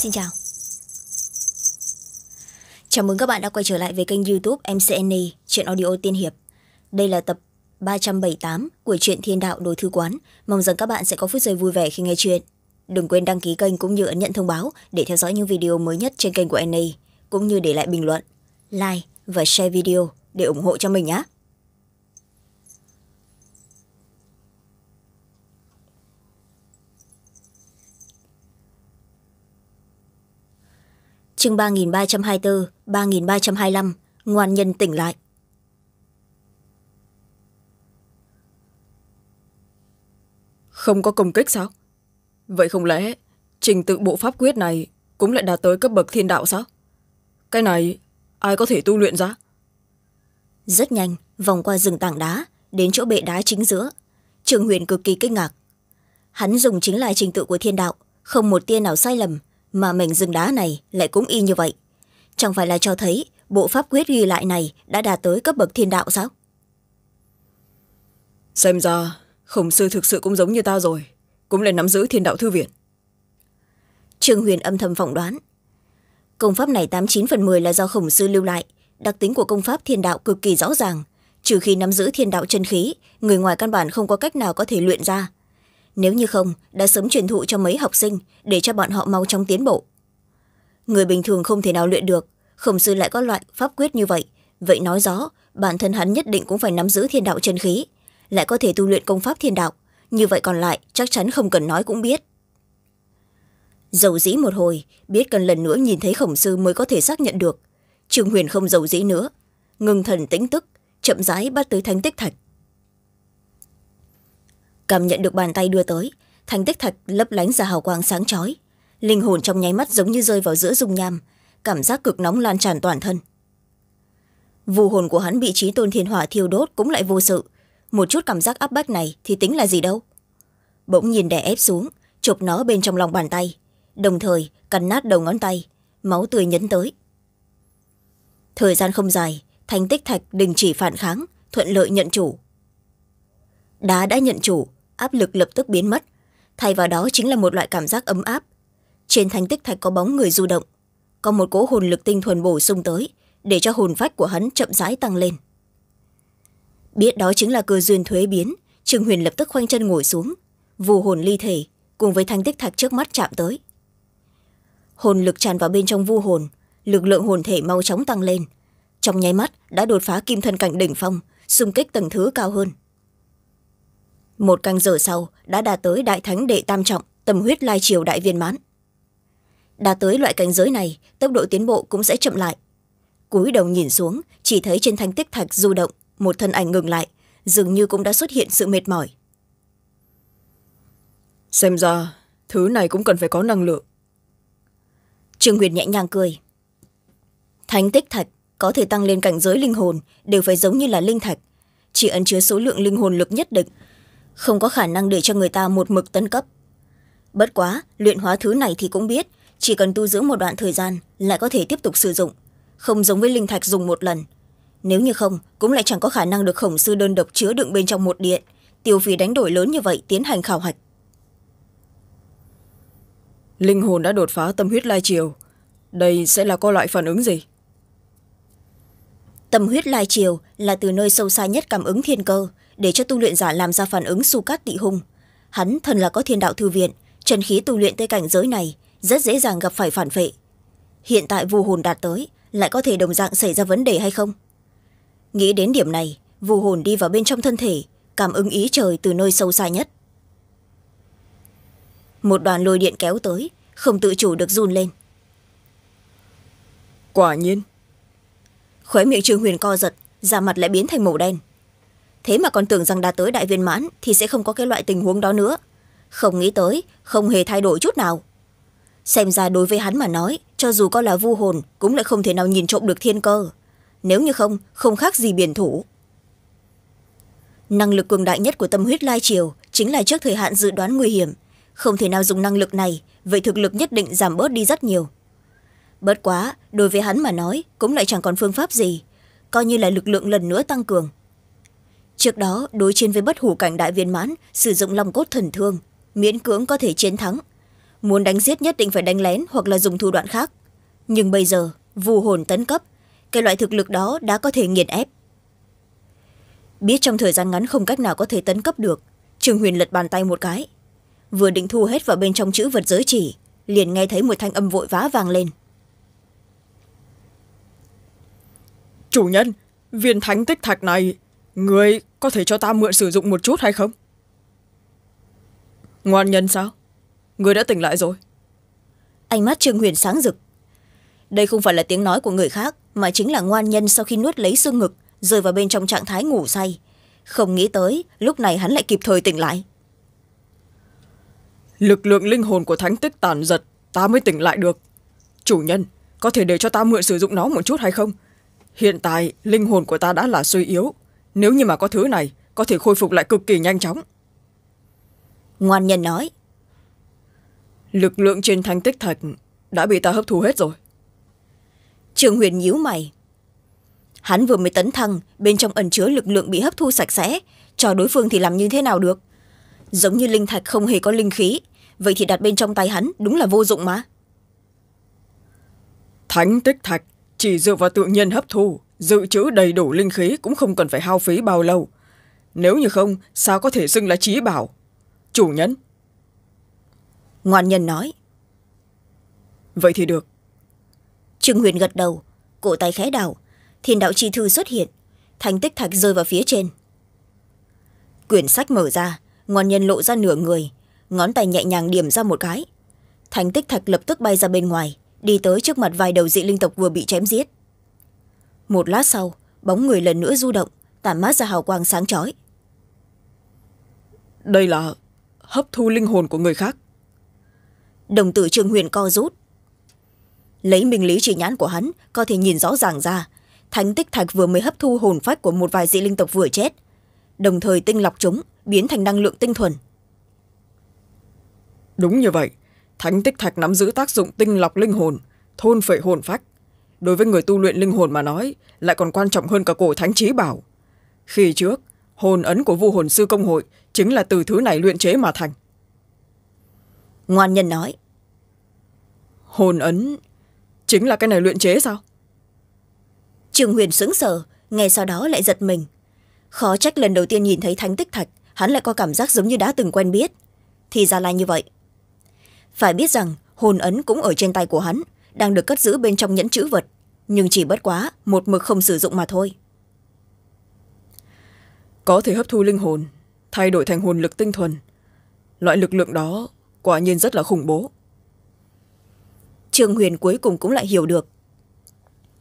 xin chào chào mừng các bạn đã quay trở lại với kênh youtube mcn chuyện audio tiên hiệp đây là tập ba trăm bảy mươi tám của truyện thiên đạo đồ thư quán mong rằng các bạn sẽ có phút giây vui vẻ khi nghe chuyện đừng quên đăng ký kênh cũng như ấn nhận thông báo để theo dõi những video mới nhất trên kênh của na cũng như để lại bình luận like và share video để ủng hộ cho mình nhé chương ba nghìn ba trăm hai mươi bốn ba nghìn ba trăm hai mươi năm ngoan nhân tỉnh lại không có công kích sao vậy không lẽ trình tự bộ pháp quyết này cũng lại đạt tới cấp bậc thiên đạo sao cái này ai có thể tu luyện ra rất nhanh vòng qua rừng tảng đá đến chỗ bệ đá chính giữa trường huyền cực kỳ kinh ngạc hắn dùng chính là trình tự của thiên đạo không một tia nào sai lầm mà mảnh rừng đá này lại cũng y như vậy chẳng phải là cho thấy bộ pháp quyết ghi lại này đã đạt tới cấp bậc thiên đạo sao xem ra khổng sư thực sự cũng giống như ta rồi cũng nên nắm giữ thiên đạo thư viện Trường huyền âm thầm phỏng đoán công pháp này tám chín phần m là do khổng sư lưu lại đặc tính của công pháp thiên đạo cực kỳ rõ ràng trừ khi nắm giữ thiên đạo chân khí người ngoài căn bản không có cách nào có thể luyện ra nếu như không đã sớm truyền thụ cho mấy học sinh để cho bọn họ mau trong tiến bộ người bình thường không thể nào luyện được khổng sư lại có loại pháp quyết như vậy vậy nói rõ bản thân hắn nhất định cũng phải nắm giữ thiên đạo chân khí lại có thể tu luyện công pháp thiên đạo như vậy còn lại chắc chắn không cần nói cũng biết dầu dĩ một hồi biết cần lần nữa nhìn thấy khổng sư mới có thể xác nhận được trương huyền không dầu dĩ nữa ngừng thần tĩnh tức chậm rãi bắt tới thánh tích thạch cảm nhận được bàn tay đưa tới thành tích thạch lấp lánh ra hào quang sáng chói linh hồn trong nháy mắt giống như rơi vào giữa dung nham cảm giác cực nóng lan tràn toàn thân vù hồn của hắn bị trí tôn thiên hỏa thiêu đốt cũng lại vô sự một chút cảm giác áp bách này thì tính là gì đâu bỗng nhìn đè ép xuống chụp nó bên trong lòng bàn tay đồng thời cắn nát đầu ngón tay máu tươi nhấn tới thời gian không dài thành tích thạch đình chỉ phản kháng thuận lợi nhận chủ đá đã nhận chủ áp lực lập tức biến mất thay vào đó chính là một loại cảm giác ấm áp trên thanh tích thạch có bóng người du động có một cỗ hồn lực tinh thuần bổ sung tới để cho hồn phách của hắn chậm rãi tăng lên biết đó chính là cơ duyên thuế biến trương huyền lập tức khoanh chân ngồi xuống vù hồn ly thể cùng với thanh tích thạch trước mắt chạm tới hồn lực tràn vào bên trong vu hồn lực lượng hồn thể mau chóng tăng lên trong nháy mắt đã đột phá kim thân cảnh đỉnh phong xung kích tầng thứ cao hơn một canh giờ sau đã đạt tới đại thánh đệ tam trọng tâm huyết lai triều đại viên mãn đạt tới loại cảnh giới này tốc độ tiến bộ cũng sẽ chậm lại cúi đầu nhìn xuống chỉ thấy trên thanh tích thạch du động một thân ảnh ngừng lại dường như cũng đã xuất hiện sự mệt mỏi xem ra thứ này cũng cần phải có năng lượng trương huyền nhẹ nhàng cười thánh tích thạch có thể tăng lên cảnh giới linh hồn đều phải giống như là linh thạch chỉ ẩn chứa số lượng linh hồn lực nhất định không có khả năng để cho người ta một mực tấn cấp bất quá luyện hóa thứ này thì cũng biết chỉ cần tu dưỡng một đoạn thời gian lại có thể tiếp tục sử dụng không giống với linh thạch dùng một lần nếu như không cũng lại chẳng có khả năng được khổng sư đơn độc chứa đựng bên trong một điện tiêu phí đánh đổi lớn như vậy tiến hành khảo hạch linh hồn đã đột phá tâm huyết lai triều đây sẽ là có loại phản ứng gì tâm huyết lai triều là từ nơi sâu xa nhất cảm ứng thiên cơ để cho tu luyện giả làm ra phản ứng su cát tị hung hắn thần là có thiên đạo thư viện trần khí tu luyện tới cảnh giới này rất dễ dàng gặp phải phản vệ hiện tại vù hồn đạt tới lại có thể đồng dạng xảy ra vấn đề hay không nghĩ đến điểm này vù hồn đi vào bên trong thân thể cảm ứng ý trời từ nơi sâu xa nhất một đoàn lôi điện kéo tới không tự chủ được run lên quả nhiên khóe miệng trương huyền co giật da mặt lại biến thành màu đen thế mà còn tưởng rằng đạt tới đại viên mãn thì sẽ không có cái loại tình huống đó nữa không nghĩ tới không hề thay đổi chút nào xem ra đối với hắn mà nói cho dù có là vu hồn cũng lại không thể nào nhìn trộm được thiên cơ nếu như không không khác gì biển thủ năng lực cường đại nhất của tâm huyết lai triều chính là trước thời hạn dự đoán nguy hiểm không thể nào dùng năng lực này vậy thực lực nhất định giảm bớt đi rất nhiều bớt quá đối với hắn mà nói cũng lại chẳng còn phương pháp gì coi như là lực lượng lần nữa tăng cường trước đó đối chiến với bất hủ cảnh đại viên mãn sử dụng lòng cốt thần thương miễn cưỡng có thể chiến thắng muốn đánh giết nhất định phải đánh lén hoặc là dùng thủ đoạn khác nhưng bây giờ vù hồn tấn cấp cái loại thực lực đó đã có thể nghiền ép biết trong thời gian ngắn không cách nào có thể tấn cấp được trường huyền lật bàn tay một cái vừa định thu hết vào bên trong chữ vật giới chỉ liền nghe thấy một thanh âm vội vã vang lên chủ nhân viên thánh tích thạch này Người có thể cho ta mượn sử dụng một chút hay không? Ngoan nhân sao? Người đã tỉnh lại rồi. Ánh mắt Trương Huyền sáng rực. Đây không phải là tiếng nói của người khác, mà chính là ngoan nhân sau khi nuốt lấy xương ngực, rơi vào bên trong trạng thái ngủ say. Không nghĩ tới, lúc này hắn lại kịp thời tỉnh lại. Lực lượng linh hồn của thánh tích tàn giật, ta mới tỉnh lại được. Chủ nhân, có thể để cho ta mượn sử dụng nó một chút hay không? Hiện tại, linh hồn của ta đã là suy yếu, nếu như mà có thứ này có thể khôi phục lại cực kỳ nhanh chóng ngoan nhân nói lực lượng trên thanh tích thạch đã bị ta hấp thu hết rồi trường huyền nhíu mày hắn vừa mới tấn thăng bên trong ẩn chứa lực lượng bị hấp thu sạch sẽ cho đối phương thì làm như thế nào được giống như linh thạch không hề có linh khí vậy thì đặt bên trong tay hắn đúng là vô dụng mà thánh tích thạch chỉ dựa vào tự nhiên hấp thu dự trữ đầy đủ linh khí cũng không cần phải hao phí bao lâu nếu như không sao có thể xưng là trí bảo chủ nhân ngoan nhân nói vậy thì được trương huyền gật đầu cổ tay khẽ đảo thiên đạo chi thư xuất hiện thành tích thạch rơi vào phía trên quyển sách mở ra ngoan nhân lộ ra nửa người ngón tay nhẹ nhàng điểm ra một cái thành tích thạch lập tức bay ra bên ngoài đi tới trước mặt vài đầu dị linh tộc vừa bị chém giết một lát sau bóng người lần nữa du động tản mát ra hào quang sáng chói đây là hấp thu linh hồn của người khác đồng tử trương huyền co rút lấy minh lý chỉ nhãn của hắn có thể nhìn rõ ràng ra thánh tích thạch vừa mới hấp thu hồn phách của một vài dị linh tộc vừa chết đồng thời tinh lọc chúng biến thành năng lượng tinh thuần đúng như vậy thánh tích thạch nắm giữ tác dụng tinh lọc linh hồn thôn phệ hồn phách đối với người tu luyện linh hồn mà nói lại còn quan trọng hơn cả cổ thánh trí bảo khi trước hồn ấn của vu hồn sư công hội chính là từ thứ này luyện chế mà thành ngoan nhân nói hồn ấn chính là cái này luyện chế sao trường huyền sững sờ ngay sau đó lại giật mình khó trách lần đầu tiên nhìn thấy thánh tích thạch hắn lại có cảm giác giống như đã từng quen biết thì ra là như vậy phải biết rằng hồn ấn cũng ở trên tay của hắn đang được cất giữ bên trong nhẫn chữ vật nhưng chỉ bất quá một mực không sử dụng mà thôi có thể hấp thu linh hồn thay đổi thành hồn lực tinh thuần loại lực lượng đó quả nhiên rất là khủng bố trương huyền cuối cùng cũng lại hiểu được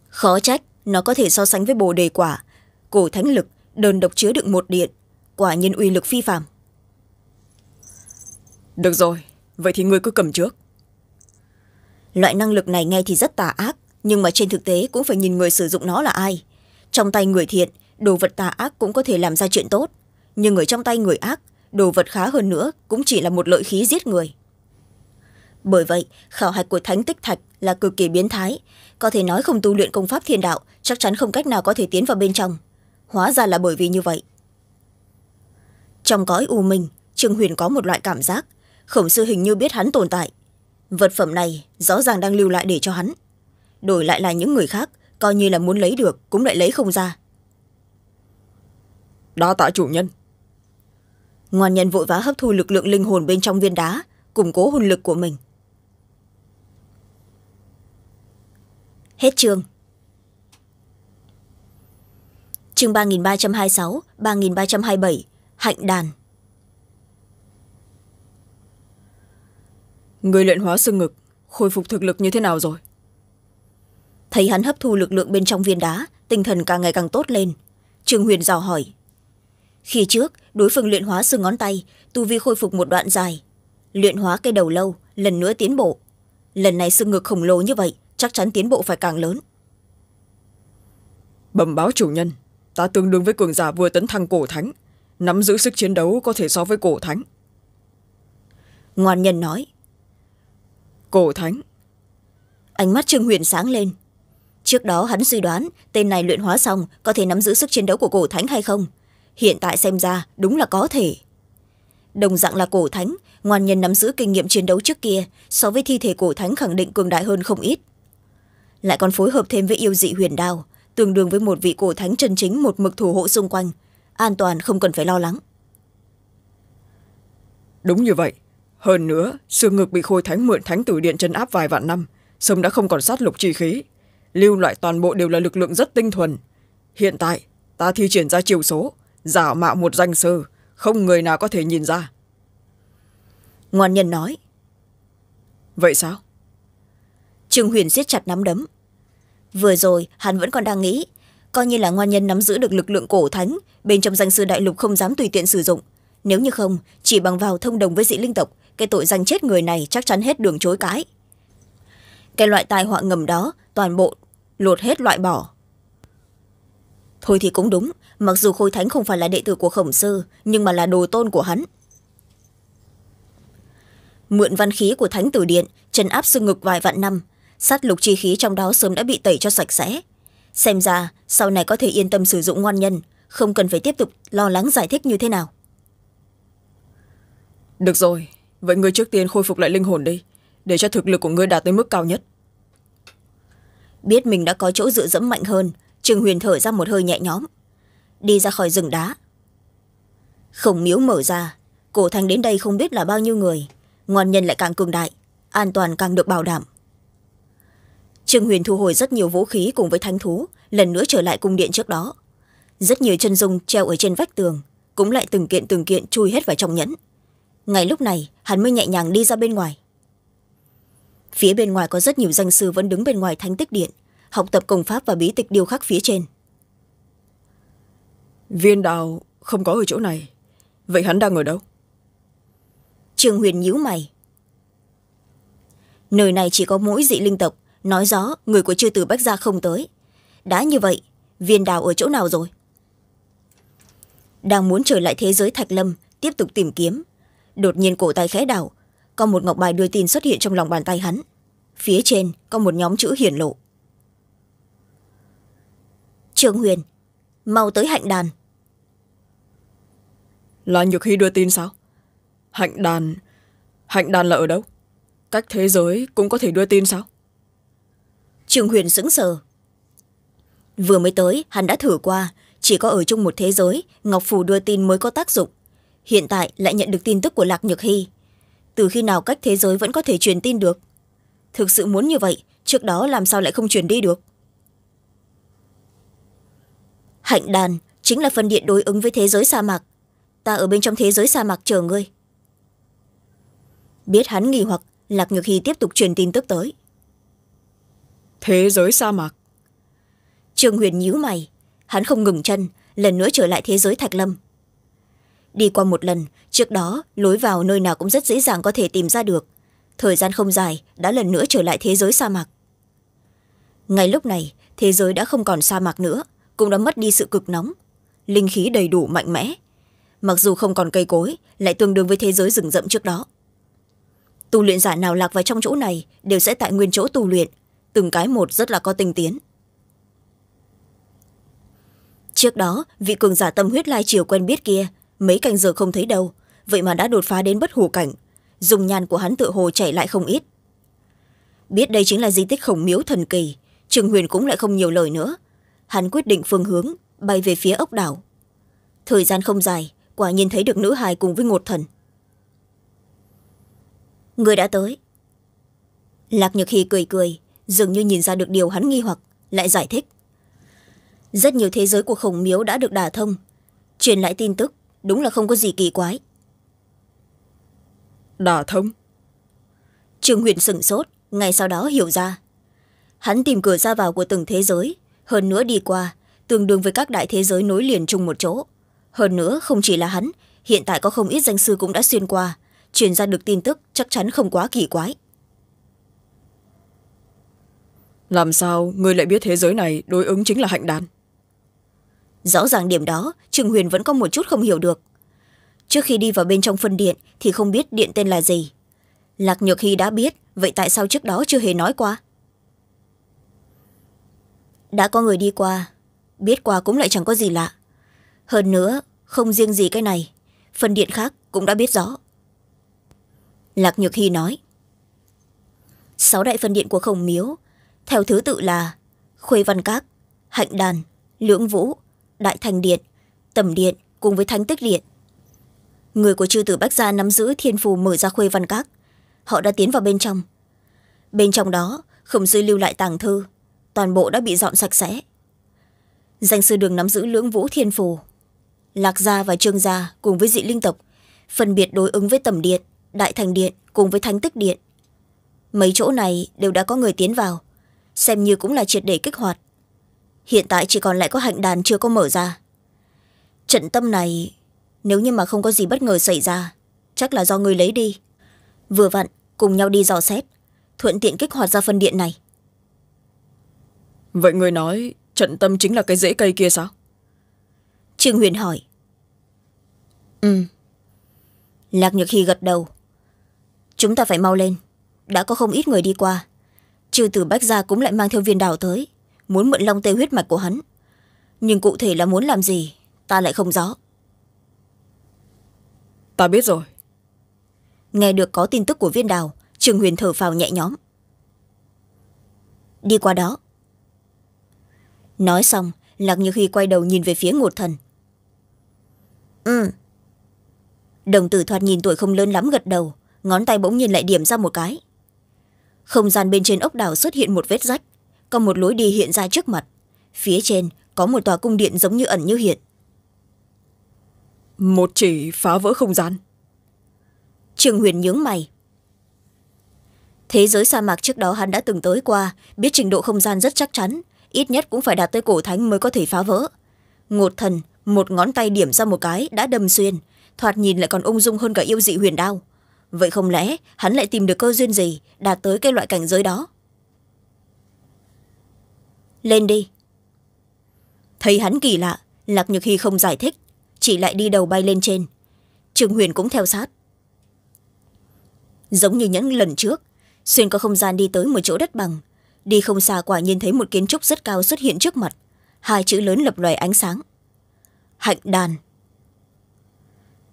khó trách nó có thể so sánh với bồ đề quả cổ thánh lực đơn độc chứa đựng một điện quả nhiên uy lực phi phạm được rồi vậy thì ngươi cứ cầm trước loại năng lực này nghe thì rất tà ác nhưng mà trên thực tế cũng phải nhìn người sử dụng nó là ai trong tay người thiện đồ vật tà ác cũng có thể làm ra chuyện tốt nhưng ở trong tay người ác đồ vật khá hơn nữa cũng chỉ là một lợi khí giết người bởi vậy khảo hạch của thánh tích thạch là cực kỳ biến thái có thể nói không tu luyện công pháp thiên đạo chắc chắn không cách nào có thể tiến vào bên trong hóa ra là bởi vì như vậy trong cõi u minh trương huyền có một loại cảm giác khổng sư hình như biết hắn tồn tại vật phẩm này rõ ràng đang lưu lại để cho hắn đổi lại là những người khác coi như là muốn lấy được cũng lại lấy không ra đa tạ chủ nhân ngoan nhân vội vã hấp thu lực lượng linh hồn bên trong viên đá củng cố hồn lực của mình hết chương chương ba nghìn ba trăm hai mươi sáu ba nghìn ba trăm hai mươi bảy hạnh đàn người luyện hóa xương ngực khôi phục thực lực như thế nào rồi thấy hắn hấp thu lực lượng bên trong viên đá tinh thần càng ngày càng tốt lên trương huyền dò hỏi khi trước đối phương luyện hóa xương ngón tay tu vi khôi phục một đoạn dài luyện hóa cây đầu lâu lần nữa tiến bộ lần này xương ngực khổng lồ như vậy chắc chắn tiến bộ phải càng lớn bẩm báo chủ nhân ta tương đương với cường giả vừa tấn thăng cổ thánh nắm giữ sức chiến đấu có thể so với cổ thánh ngoan nhân nói cổ thánh ánh mắt trương huyền sáng lên trước đó hắn suy đoán tên này luyện hóa xong có thể nắm giữ sức chiến đấu của cổ thánh hay không hiện tại xem ra đúng là có thể đồng dạng là cổ thánh ngoan nhân nắm giữ kinh nghiệm chiến đấu trước kia so với thi thể cổ thánh khẳng định cường đại hơn không ít lại còn phối hợp thêm với yêu dị huyền đao tương đương với một vị cổ thánh chân chính một mực thủ hộ xung quanh an toàn không cần phải lo lắng đúng như vậy hơn nữa xương ngực bị khôi thánh mượn thánh tử điện chân áp vài vạn năm sông đã không còn sát lục chi khí lưu loại toàn bộ đều là lực lượng rất tinh thuần hiện tại ta thi triển ra chiều số giả mạo một danh sư không người nào có thể nhìn ra ngoan nhân nói vậy sao trương huyền siết chặt nắm đấm vừa rồi hắn vẫn còn đang nghĩ coi như là ngoan nhân nắm giữ được lực lượng cổ thánh bên trong danh sư đại lục không dám tùy tiện sử dụng nếu như không chỉ bằng vào thông đồng với dị linh tộc cái tội danh chết người này chắc chắn hết đường chối cãi cái loại tai họa ngầm đó toàn bộ lột hết loại bỏ thôi thì cũng đúng mặc dù khôi thánh không phải là đệ tử của khổng sư nhưng mà là đồ tôn của hắn mượn văn khí của thánh tử điện chân áp xương ngực vài vạn năm sát lục chi khí trong đó sớm đã bị tẩy cho sạch sẽ xem ra sau này có thể yên tâm sử dụng ngoan nhân không cần phải tiếp tục lo lắng giải thích như thế nào được rồi vậy ngươi trước tiên khôi phục lại linh hồn đi để cho thực lực của ngươi đạt tới mức cao nhất biết mình đã có chỗ dựa dẫm mạnh hơn trương huyền thở ra một hơi nhẹ nhõm đi ra khỏi rừng đá khổng miếu mở ra cổ thành đến đây không biết là bao nhiêu người ngoan nhân lại càng cường đại an toàn càng được bảo đảm trương huyền thu hồi rất nhiều vũ khí cùng với thanh thú lần nữa trở lại cung điện trước đó rất nhiều chân dung treo ở trên vách tường cũng lại từng kiện từng kiện chui hết vào trong nhẫn ngay lúc này hắn mới nhẹ nhàng đi ra bên ngoài phía bên ngoài có rất nhiều danh sư vẫn đứng bên ngoài thánh tích điện học tập công pháp và bí tịch điêu khắc phía trên viên đào không có ở chỗ này vậy hắn đang ở đâu trường huyền nhíu mày nơi này chỉ có mỗi dị linh tộc nói gió người của chư tử bách gia không tới đã như vậy viên đào ở chỗ nào rồi đang muốn trở lại thế giới thạch lâm tiếp tục tìm kiếm đột nhiên cổ tay khẽ đảo có một ngọc bài đưa tin xuất hiện trong lòng bàn tay hắn phía trên có một nhóm chữ hiển lộ trương huyền mau tới hạnh đàn là nhược hy đưa tin sao hạnh đàn hạnh đàn là ở đâu cách thế giới cũng có thể đưa tin sao trương huyền sững sờ vừa mới tới hắn đã thử qua chỉ có ở chung một thế giới ngọc phù đưa tin mới có tác dụng hiện tại lại nhận được tin tức của lạc nhược hy từ khi nào cách thế giới vẫn có thể truyền tin được thực sự muốn như vậy trước đó làm sao lại không truyền đi được hạnh đàn chính là phần điện đối ứng với thế giới sa mạc ta ở bên trong thế giới sa mạc chờ ngươi biết hắn nghi hoặc lạc nhược hy tiếp tục truyền tin tức tới thế giới sa mạc trương huyền nhíu mày hắn không ngừng chân lần nữa trở lại thế giới thạch lâm đi qua một lần trước đó lối vào nơi nào cũng rất dễ dàng có thể tìm ra được thời gian không dài đã lần nữa trở lại thế giới sa mạc ngay lúc này thế giới đã không còn sa mạc nữa cũng đã mất đi sự cực nóng linh khí đầy đủ mạnh mẽ mặc dù không còn cây cối lại tương đương với thế giới rừng rậm trước đó tu luyện giả nào lạc vào trong chỗ này đều sẽ tại nguyên chỗ tu luyện từng cái một rất là có tinh tiến trước đó vị cường giả tâm huyết lai chiều quen biết kia mấy canh giờ không thấy đâu vậy mà đã đột phá đến bất hủ cảnh dùng nhan của hắn tự hồ chạy lại không ít biết đây chính là di tích khổng miếu thần kỳ trường huyền cũng lại không nhiều lời nữa hắn quyết định phương hướng bay về phía ốc đảo thời gian không dài quả nhìn thấy được nữ hài cùng với ngột thần người đã tới lạc nhược hy cười cười dường như nhìn ra được điều hắn nghi hoặc lại giải thích rất nhiều thế giới của khổng miếu đã được đả thông truyền lại tin tức đúng là không có gì kỳ quái Đà thông trương huyền sửng sốt ngay sau đó hiểu ra hắn tìm cửa ra vào của từng thế giới hơn nữa đi qua tương đương với các đại thế giới nối liền chung một chỗ hơn nữa không chỉ là hắn hiện tại có không ít danh sư cũng đã xuyên qua truyền ra được tin tức chắc chắn không quá kỳ quái làm sao người lại biết thế giới này đối ứng chính là hạnh đàn rõ ràng điểm đó trương huyền vẫn có một chút không hiểu được trước khi đi vào bên trong phân điện thì không biết điện tên là gì lạc nhược hy đã biết vậy tại sao trước đó chưa hề nói qua đã có người đi qua biết qua cũng lại chẳng có gì lạ hơn nữa không riêng gì cái này phân điện khác cũng đã biết rõ lạc nhược hy nói sáu đại phân điện của khổng miếu theo thứ tự là khuê văn các hạnh đàn lưỡng vũ đại thành điện tầm điện cùng với thánh tích điện người của chư tử bách gia nắm giữ thiên phù mở ra khuê văn các họ đã tiến vào bên trong bên trong đó khổng sư lưu lại tàng thư toàn bộ đã bị dọn sạch sẽ danh sư đường nắm giữ lưỡng vũ thiên phù lạc gia và trương gia cùng với dị linh tộc phân biệt đối ứng với tầm điện đại thành điện cùng với thánh tích điện mấy chỗ này đều đã có người tiến vào xem như cũng là triệt để kích hoạt hiện tại chỉ còn lại có hạnh đàn chưa có mở ra trận tâm này nếu như mà không có gì bất ngờ xảy ra chắc là do người lấy đi vừa vặn cùng nhau đi dò xét thuận tiện kích hoạt ra phân điện này vậy người nói trận tâm chính là cái dễ cây kia sao trương huyền hỏi ừ lạc nhược hy gật đầu chúng ta phải mau lên đã có không ít người đi qua trừ từ bách gia cũng lại mang theo viên đào tới muốn mượn long tê huyết mạch của hắn nhưng cụ thể là muốn làm gì ta lại không rõ ta biết rồi nghe được có tin tức của viên đào trường huyền thở phào nhẹ nhõm đi qua đó nói xong lạc như khi quay đầu nhìn về phía ngột thần ừ đồng tử thoạt nhìn tuổi không lớn lắm gật đầu ngón tay bỗng nhiên lại điểm ra một cái không gian bên trên ốc đảo xuất hiện một vết rách có một lối đi hiện ra trước mặt phía trên có một tòa cung điện giống như ẩn như hiện một chỉ phá vỡ không gian trường huyền nhướng mày thế giới sa mạc trước đó hắn đã từng tới qua biết trình độ không gian rất chắc chắn ít nhất cũng phải đạt tới cổ thánh mới có thể phá vỡ ngột thần một ngón tay điểm ra một cái đã đâm xuyên thoạt nhìn lại còn ung dung hơn cả yêu dị huyền đao vậy không lẽ hắn lại tìm được cơ duyên gì đạt tới cái loại cảnh giới đó lên đi thấy hắn kỳ lạ lạc nhược hy không giải thích chỉ lại đi đầu bay lên trên trường huyền cũng theo sát giống như những lần trước xuyên qua không gian đi tới một chỗ đất bằng đi không xa quả nhiên thấy một kiến trúc rất cao xuất hiện trước mặt hai chữ lớn lập loài ánh sáng hạnh đàn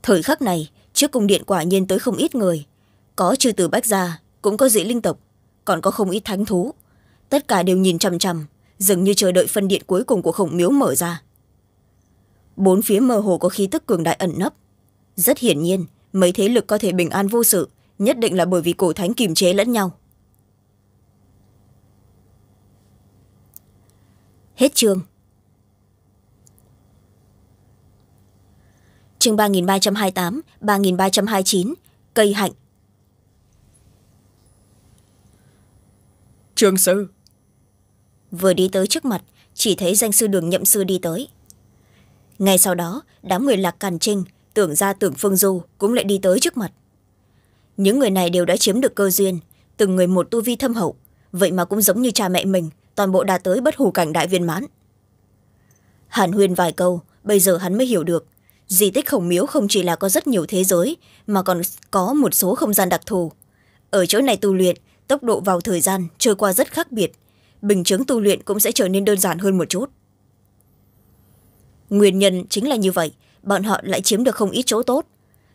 thời khắc này trước cung điện quả nhiên tới không ít người có chư từ bách gia cũng có dị linh tộc còn có không ít thánh thú tất cả đều nhìn chằm chằm dường như chờ đợi phân điện cuối cùng của khổng miếu mở ra bốn phía mơ hồ có khí tức cường đại ẩn nấp rất hiển nhiên mấy thế lực có thể bình an vô sự nhất định là bởi vì cổ thánh kiềm chế lẫn nhau hết chương chương ba nghìn ba trăm hai mươi tám ba nghìn ba trăm hai mươi chín cây hạnh trường sư vừa đi tới trước mặt chỉ thấy danh sư đường nhậm sư đi tới ngay sau đó đám người lạc càn trinh tưởng ra tưởng phương du cũng lại đi tới trước mặt những người này đều đã chiếm được cơ duyên từng người một tu vi thâm hậu vậy mà cũng giống như cha mẹ mình toàn bộ đã tới bất hủ cảnh đại viên mãn hàn huyên vài câu bây giờ hắn mới hiểu được di tích khổng miếu không chỉ là có rất nhiều thế giới mà còn có một số không gian đặc thù ở chỗ này tu luyện tốc độ vào thời gian trôi qua rất khác biệt bình chứng tu luyện cũng sẽ trở nên đơn giản hơn một chút nguyên nhân chính là như vậy bọn họ lại chiếm được không ít chỗ tốt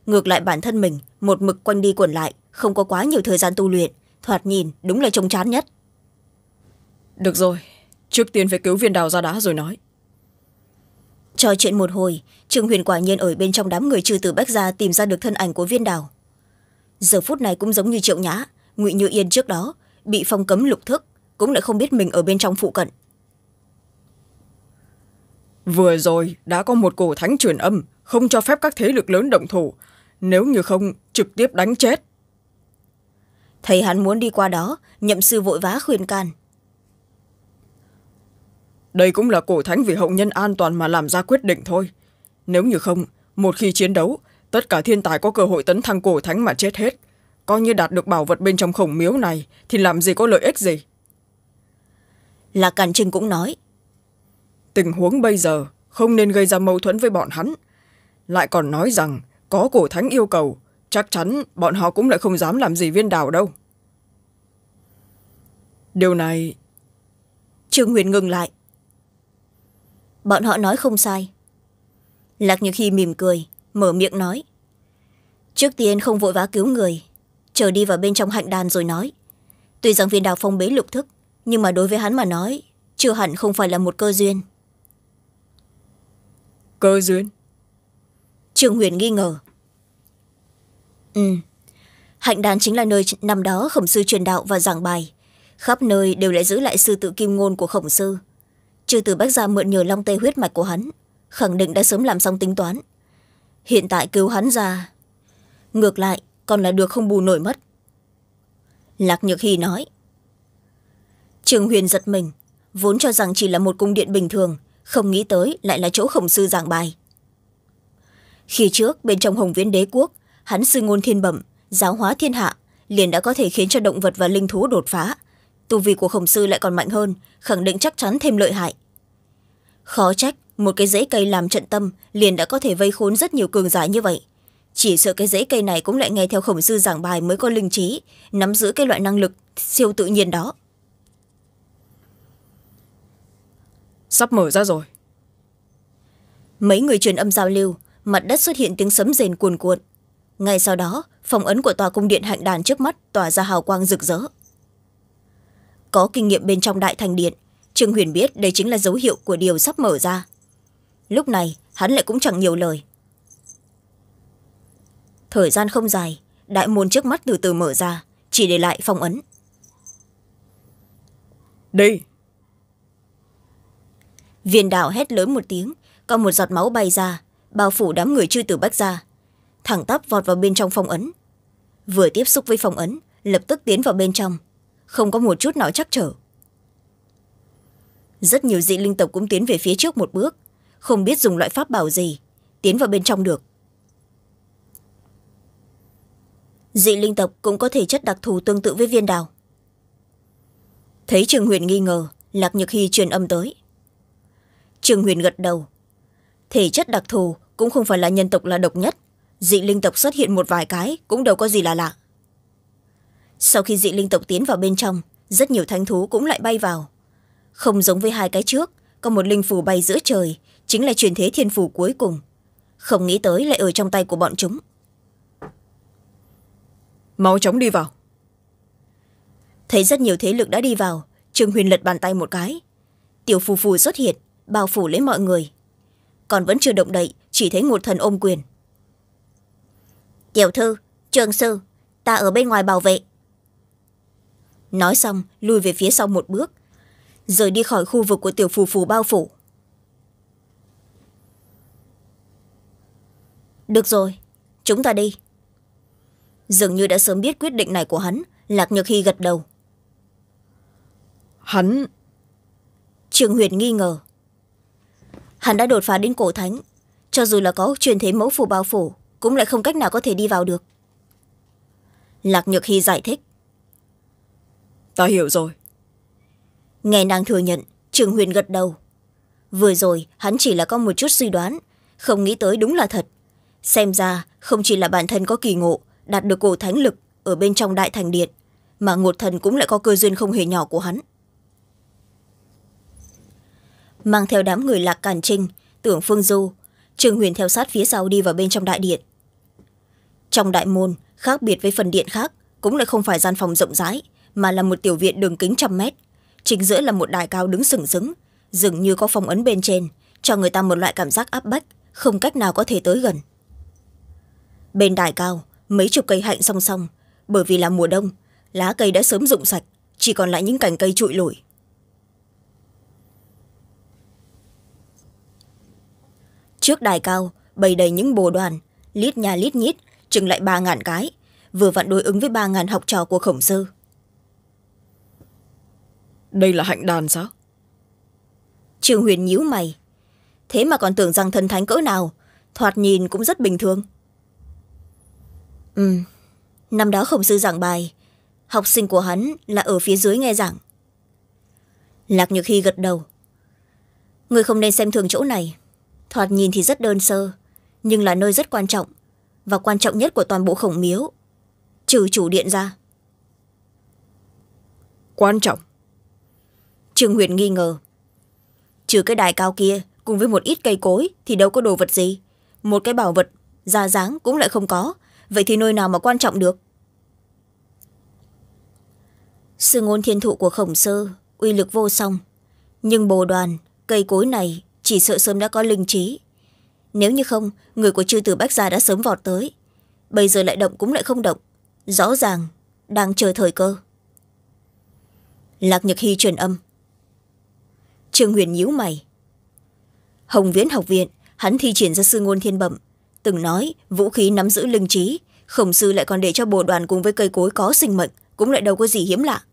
ngược lại bản thân mình một mực quanh đi quẩn lại không có quá nhiều thời gian tu luyện thoạt nhìn đúng là trông chán nhất được rồi trước tiên phải cứu viên đào ra đá rồi nói trò chuyện một hồi trương huyền quả nhiên ở bên trong đám người trừ từ bách gia tìm ra được thân ảnh của viên đào giờ phút này cũng giống như triệu nhã ngụy như yên trước đó bị phong cấm lục thức cũng lại không biết mình ở bên trong phụ cận vừa rồi đã có một cổ thánh truyền âm không cho phép các thế lực lớn động thủ nếu như không trực tiếp đánh chết thầy hắn muốn đi qua đó nhậm sư vội vã khuyên can đây cũng là cổ thánh vì hậu nhân an toàn mà làm ra quyết định thôi nếu như không một khi chiến đấu tất cả thiên tài có cơ hội tấn thăng cổ thánh mà chết hết coi như đạt được bảo vật bên trong khổng miếu này thì làm gì có lợi ích gì là càn trinh cũng nói tình huống bây giờ không nên gây ra mâu thuẫn với bọn hắn lại còn nói rằng có cổ thánh yêu cầu chắc chắn bọn họ cũng lại không dám làm gì viên Đào đâu điều này trương huyền ngừng lại bọn họ nói không sai lạc như khi mỉm cười mở miệng nói trước tiên không vội vã cứu người chờ đi vào bên trong hạnh đàn rồi nói tuy rằng viên đào phong bế lục thức nhưng mà đối với hắn mà nói chưa hẳn không phải là một cơ duyên cơ duyên Trường huyền nghi ngờ ừ hạnh đàn chính là nơi năm đó khổng sư truyền đạo và giảng bài khắp nơi đều lại giữ lại sư tự kim ngôn của khổng sư trừ từ bác gia mượn nhờ long tê huyết mạch của hắn khẳng định đã sớm làm xong tính toán hiện tại cứu hắn ra ngược lại còn là được không bù nổi mất lạc nhược hy nói trương huyền giật mình vốn cho rằng chỉ là một cung điện bình thường không nghĩ tới lại là chỗ khổng sư giảng bài khi trước bên trong hồng viễn đế quốc hắn sư ngôn thiên bẩm giáo hóa thiên hạ liền đã có thể khiến cho động vật và linh thú đột phá tu vi của khổng sư lại còn mạnh hơn khẳng định chắc chắn thêm lợi hại khó trách một cái rễ cây làm trận tâm liền đã có thể vây khốn rất nhiều cường giả như vậy chỉ sợ cái rễ cây này cũng lại nghe theo khổng sư giảng bài mới có linh trí nắm giữ cái loại năng lực siêu tự nhiên đó sắp mở ra rồi mấy người truyền âm giao lưu mặt đất xuất hiện tiếng sấm rền cuồn cuộn ngay sau đó phòng ấn của tòa cung điện hạnh đàn trước mắt tỏa ra hào quang rực rỡ có kinh nghiệm bên trong đại thành điện trương huyền biết đây chính là dấu hiệu của điều sắp mở ra lúc này hắn lại cũng chẳng nhiều lời thời gian không dài đại môn trước mắt từ từ mở ra chỉ để lại phong ấn đây viên đạo hét lớn một tiếng có một giọt máu bay ra bao phủ đám người chư tử bách ra thẳng tắp vọt vào bên trong phong ấn vừa tiếp xúc với phong ấn lập tức tiến vào bên trong không có một chút nào chắc trở rất nhiều dị linh tộc cũng tiến về phía trước một bước không biết dùng loại pháp bảo gì tiến vào bên trong được dị linh tộc cũng có thể chất đặc thù tương tự với viên đào thấy trường huyền nghi ngờ lạc nhược hy truyền âm tới trương huyền gật đầu thể chất đặc thù cũng không phải là nhân tộc là độc nhất dị linh tộc xuất hiện một vài cái cũng đâu có gì là lạ sau khi dị linh tộc tiến vào bên trong rất nhiều thanh thú cũng lại bay vào không giống với hai cái trước có một linh phù bay giữa trời chính là truyền thế thiên phù cuối cùng không nghĩ tới lại ở trong tay của bọn chúng Mau chóng đi vào thấy rất nhiều thế lực đã đi vào trương huyền lật bàn tay một cái tiểu phù phù xuất hiện bao phủ lấy mọi người còn vẫn chưa động đậy chỉ thấy một thần ôm quyền tiểu thư trường sư ta ở bên ngoài bảo vệ nói xong lùi về phía sau một bước rời đi khỏi khu vực của tiểu phù phù bao phủ được rồi chúng ta đi dường như đã sớm biết quyết định này của hắn lạc nhược hy gật đầu hắn Trường huyền nghi ngờ hắn đã đột phá đến cổ thánh cho dù là có truyền thế mẫu phủ bao phủ cũng lại không cách nào có thể đi vào được lạc nhược hy giải thích ta hiểu rồi nghe nàng thừa nhận trường huyền gật đầu vừa rồi hắn chỉ là có một chút suy đoán không nghĩ tới đúng là thật xem ra không chỉ là bản thân có kỳ ngộ đạt được cổ thánh lực ở bên trong đại thành điện mà ngột thần cũng lại có cơ duyên không hề nhỏ của hắn mang theo đám người lạc càn trinh tưởng phương du trương huyền theo sát phía sau đi vào bên trong đại điện trong đại môn khác biệt với phần điện khác cũng lại không phải gian phòng rộng rãi mà là một tiểu viện đường kính trăm mét chính giữa là một đài cao đứng sừng sững dường như có phong ấn bên trên cho người ta một loại cảm giác áp bách không cách nào có thể tới gần bên đài cao mấy chục cây hạnh song song bởi vì là mùa đông lá cây đã sớm rụng sạch chỉ còn lại những cành cây trụi lủi trước đài cao bày đầy những bồ đoàn lít nhà lít nhít chừng lại ba ngàn cái vừa vặn đối ứng với ba ngàn học trò của khổng sư đây là hạnh đàn sao trường huyền nhíu mày thế mà còn tưởng rằng thần thánh cỡ nào thoạt nhìn cũng rất bình thường ừ năm đó khổng sư giảng bài học sinh của hắn là ở phía dưới nghe giảng lạc nhược hy gật đầu người không nên xem thường chỗ này thoạt nhìn thì rất đơn sơ nhưng là nơi rất quan trọng và quan trọng nhất của toàn bộ khổng miếu trừ chủ điện ra quan trọng trương huyền nghi ngờ trừ cái đài cao kia cùng với một ít cây cối thì đâu có đồ vật gì một cái bảo vật da dáng cũng lại không có vậy thì nơi nào mà quan trọng được sư ngôn thiên thụ của khổng sơ uy lực vô song nhưng bồ đoàn cây cối này chỉ sợ sớm đã có linh trí nếu như không người của chư tử bách gia đã sớm vọt tới bây giờ lại động cũng lại không động rõ ràng đang chờ thời cơ lạc nhật hy truyền âm trương huyền nhíu mày hồng viễn học viện hắn thi triển ra sư ngôn thiên bẩm từng nói vũ khí nắm giữ linh trí khổng sư lại còn để cho bồ đoàn cùng với cây cối có sinh mệnh cũng lại đâu có gì hiếm lạ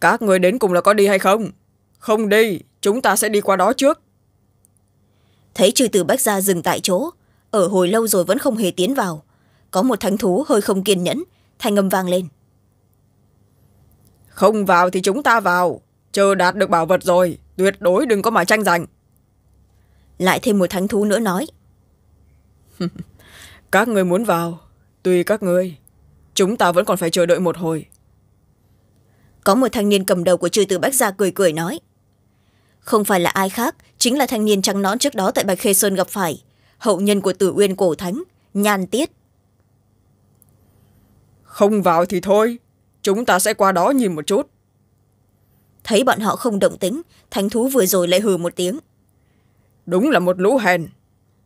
các người đến cùng là có đi hay không không đi chúng ta sẽ đi qua đó trước thấy chư từ bách gia dừng tại chỗ ở hồi lâu rồi vẫn không hề tiến vào có một thánh thú hơi không kiên nhẫn thanh âm vang lên không vào thì chúng ta vào chờ đạt được bảo vật rồi tuyệt đối đừng có mà tranh giành lại thêm một thánh thú nữa nói các người muốn vào tùy các người chúng ta vẫn còn phải chờ đợi một hồi có một thanh niên cầm đầu của chư tử bách gia cười cười nói không phải là ai khác chính là thanh niên trắng nón trước đó tại bạch khê sơn gặp phải hậu nhân của tử uyên cổ thánh nhan tiết không vào thì thôi chúng ta sẽ qua đó nhìn một chút thấy bọn họ không động tính thánh thú vừa rồi lại hừ một tiếng đúng là một lũ hèn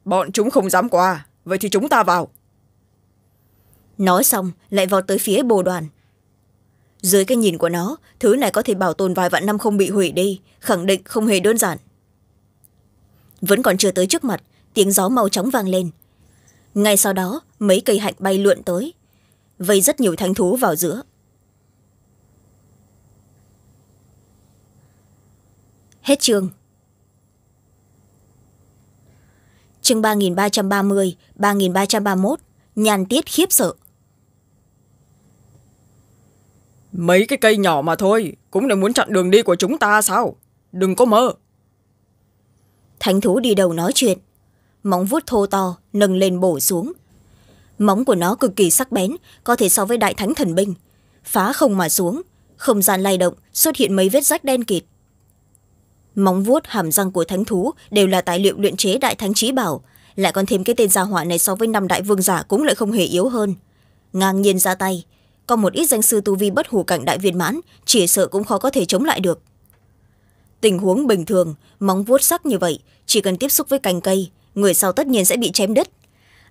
bọn chúng không dám qua vậy thì chúng ta vào nói xong lại vào tới phía bồ đoàn dưới cái nhìn của nó thứ này có thể bảo tồn vài vạn năm không bị hủy đi khẳng định không hề đơn giản vẫn còn chưa tới trước mặt tiếng gió mau chóng vang lên ngay sau đó mấy cây hạnh bay lượn tới vây rất nhiều thánh thú vào giữa hết chương chương ba nghìn ba trăm ba mươi ba nghìn ba trăm ba mươi một nhàn tiết khiếp sợ mấy cái cây nhỏ mà thôi cũng lại muốn chặn đường đi của chúng ta sao đừng có mơ thánh thú đi đầu nói chuyện móng vuốt thô to nâng lên bổ xuống móng của nó cực kỳ sắc bén có thể so với đại thánh thần binh phá không mà xuống không gian lay động xuất hiện mấy vết rách đen kịt móng vuốt hàm răng của thánh thú đều là tài liệu luyện chế đại thánh trí bảo lại còn thêm cái tên gia hỏa này so với năm đại vương giả cũng lại không hề yếu hơn ngang nhiên ra tay còn một ít danh sư tu vi bất hủ cảnh đại viên mãn chỉ sợ cũng khó có thể chống lại được tình huống bình thường móng vuốt sắc như vậy chỉ cần tiếp xúc với cành cây người sau tất nhiên sẽ bị chém đứt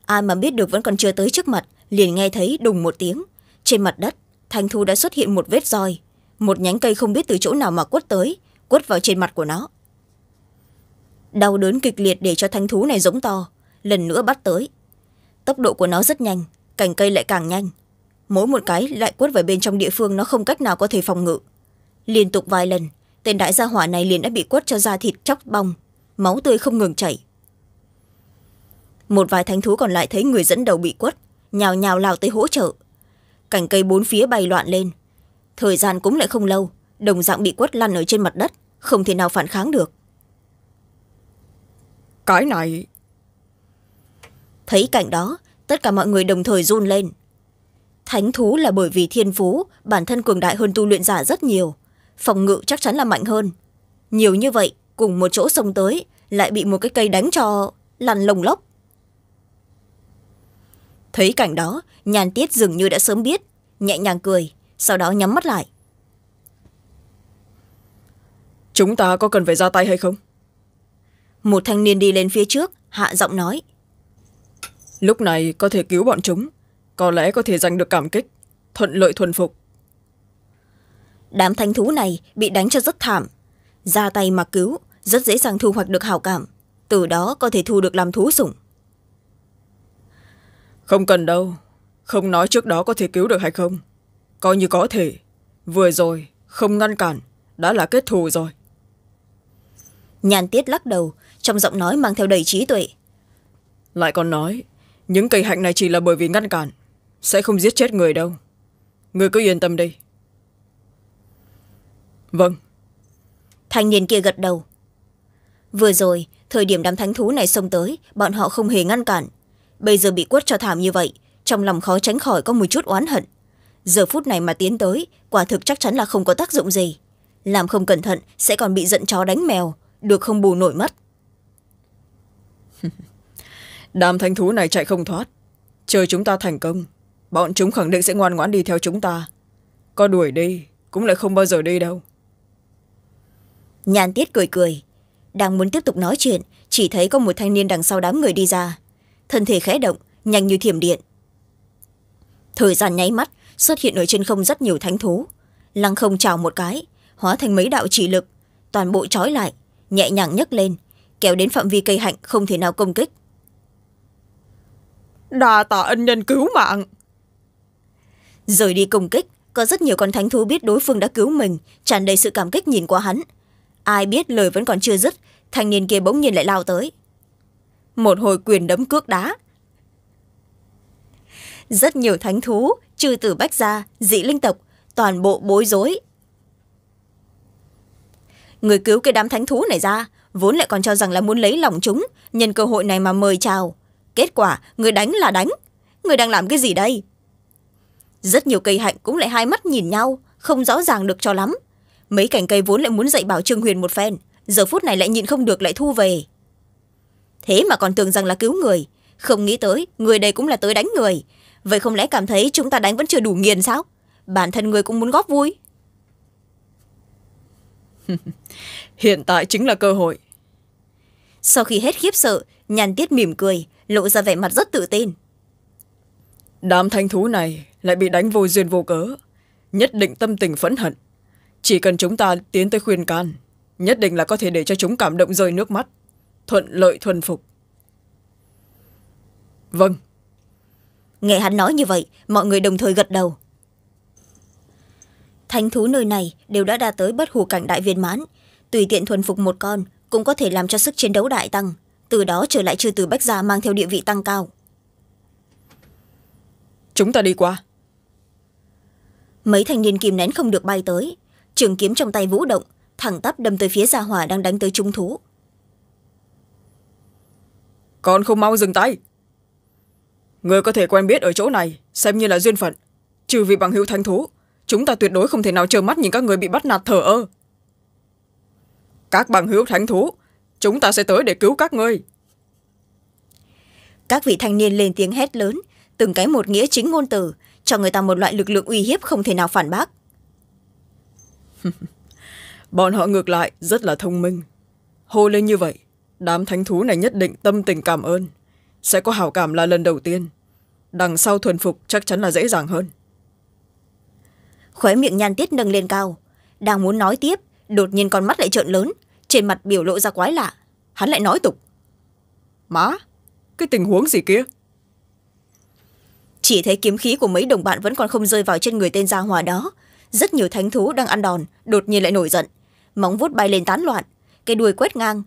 ai mà biết được vẫn còn chưa tới trước mặt liền nghe thấy đùng một tiếng trên mặt đất thanh thu đã xuất hiện một vết roi một nhánh cây không biết từ chỗ nào mà quất tới quất vào trên mặt của nó đau đớn kịch liệt để cho thanh thú này giống to lần nữa bắt tới tốc độ của nó rất nhanh cành cây lại càng nhanh mỗi một cái lại quất vào bên trong địa phương nó không cách nào có thể phòng ngự liên tục vài lần tên đại gia hỏa này liền đã bị quất cho da thịt chóc bong máu tươi không ngừng chảy một vài thánh thú còn lại thấy người dẫn đầu bị quất nhào nhào lao tới hỗ trợ cành cây bốn phía bay loạn lên thời gian cũng lại không lâu đồng dạng bị quất lăn ở trên mặt đất không thể nào phản kháng được cái này thấy cảnh đó tất cả mọi người đồng thời run lên thánh thú là bởi vì thiên phú bản thân cường đại hơn tu luyện giả rất nhiều phòng ngự chắc chắn là mạnh hơn nhiều như vậy cùng một chỗ sông tới lại bị một cái cây đánh cho lăn lồng lốc thấy cảnh đó nhàn tiết dường như đã sớm biết nhẹ nhàng cười sau đó nhắm mắt lại chúng ta có cần phải ra tay hay không một thanh niên đi lên phía trước hạ giọng nói lúc này có thể cứu bọn chúng có lẽ có thể giành được cảm kích thuận lợi thuần phục đám thanh thú này bị đánh cho rất thảm ra tay mà cứu rất dễ dàng thu hoạch được hảo cảm từ đó có thể thu được làm thú sủng không cần đâu không nói trước đó có thể cứu được hay không coi như có thể vừa rồi không ngăn cản đã là kết thù rồi nhàn tiết lắc đầu trong giọng nói mang theo đầy trí tuệ lại còn nói những cây hạnh này chỉ là bởi vì ngăn cản sẽ không giết chết người đâu người cứ yên tâm đi vâng thanh niên kia gật đầu vừa rồi thời điểm đám thánh thú này xông tới bọn họ không hề ngăn cản bây giờ bị quất cho thảm như vậy trong lòng khó tránh khỏi có một chút oán hận giờ phút này mà tiến tới quả thực chắc chắn là không có tác dụng gì làm không cẩn thận sẽ còn bị giận chó đánh mèo được không bù nổi mất đám thánh thú này chạy không thoát chờ chúng ta thành công bọn chúng khẳng định sẽ ngoan ngoãn đi theo chúng ta có đuổi đi cũng lại không bao giờ đi đâu nhàn tiết cười cười đang muốn tiếp tục nói chuyện chỉ thấy có một thanh niên đằng sau đám người đi ra thân thể khẽ động nhanh như thiểm điện thời gian nháy mắt xuất hiện ở trên không rất nhiều thánh thú lăng không chào một cái hóa thành mấy đạo chỉ lực toàn bộ trói lại nhẹ nhàng nhấc lên kéo đến phạm vi cây hạnh không thể nào công kích đà tạ ân nhân cứu mạng rời đi công kích có rất nhiều con thánh thú biết đối phương đã cứu mình tràn đầy sự cảm kích nhìn qua hắn ai biết lời vẫn còn chưa dứt thanh niên kia bỗng nhiên lại lao tới một hồi quyền đấm cước đá rất nhiều thánh thú trừ tử bách gia dị linh tộc toàn bộ bối rối người cứu cái đám thánh thú này ra vốn lại còn cho rằng là muốn lấy lòng chúng nhân cơ hội này mà mời chào kết quả người đánh là đánh người đang làm cái gì đây rất nhiều cây hạnh cũng lại hai mắt nhìn nhau không rõ ràng được cho lắm mấy cành cây vốn lại muốn dạy bảo trương huyền một phen giờ phút này lại nhịn không được lại thu về thế mà còn tưởng rằng là cứu người không nghĩ tới người đây cũng là tới đánh người vậy không lẽ cảm thấy chúng ta đánh vẫn chưa đủ nghiền sao bản thân người cũng muốn góp vui hiện tại chính là cơ hội sau khi hết khiếp sợ nhàn tiết mỉm cười lộ ra vẻ mặt rất tự tin đám thanh thú này lại bị đánh vô duyên vô cớ nhất định tâm tình phẫn hận chỉ cần chúng ta tiến tới khuyên can nhất định là có thể để cho chúng cảm động rơi nước mắt thuận lợi thuần phục vâng nghe hắn nói như vậy mọi người đồng thời gật đầu thánh thú nơi này đều đã đạt tới bất hủ cảnh đại viên mãn tùy tiện thuần phục một con cũng có thể làm cho sức chiến đấu đại tăng từ đó trở lại chư từ bách gia mang theo địa vị tăng cao chúng ta đi qua mấy thanh niên kìm nén không được bay tới trường kiếm trong tay vũ động thẳng tắp đâm tới phía gia hỏa đang đánh tới trung thú Con không mau dừng tay người có thể quen biết ở chỗ này xem như là duyên phận trừ vì bằng hữu thanh thú chúng ta tuyệt đối không thể nào trơ mắt nhìn các người bị bắt nạt thở ơ các bằng hữu thanh thú chúng ta sẽ tới để cứu các ngươi các vị thanh niên lên tiếng hét lớn từng cái một nghĩa chính ngôn từ cho người ta một loại lực lượng uy hiếp không thể nào phản bác bọn họ ngược lại rất là thông minh hô lên như vậy đám thánh thú này nhất định tâm tình cảm ơn sẽ có hảo cảm là lần đầu tiên đằng sau thuần phục chắc chắn là dễ dàng hơn khóe miệng nhan tiết nâng lên cao đang muốn nói tiếp đột nhiên con mắt lại trợn lớn trên mặt biểu lộ ra quái lạ hắn lại nói tục má cái tình huống gì kia chỉ thấy kiếm khí của mấy đồng bạn vẫn còn không rơi vào trên người tên gia hòa đó rất nhiều thánh thú đang ăn đòn đột nhiên lại nổi giận móng vuốt bay lên tán loạn cái đuôi quét ngang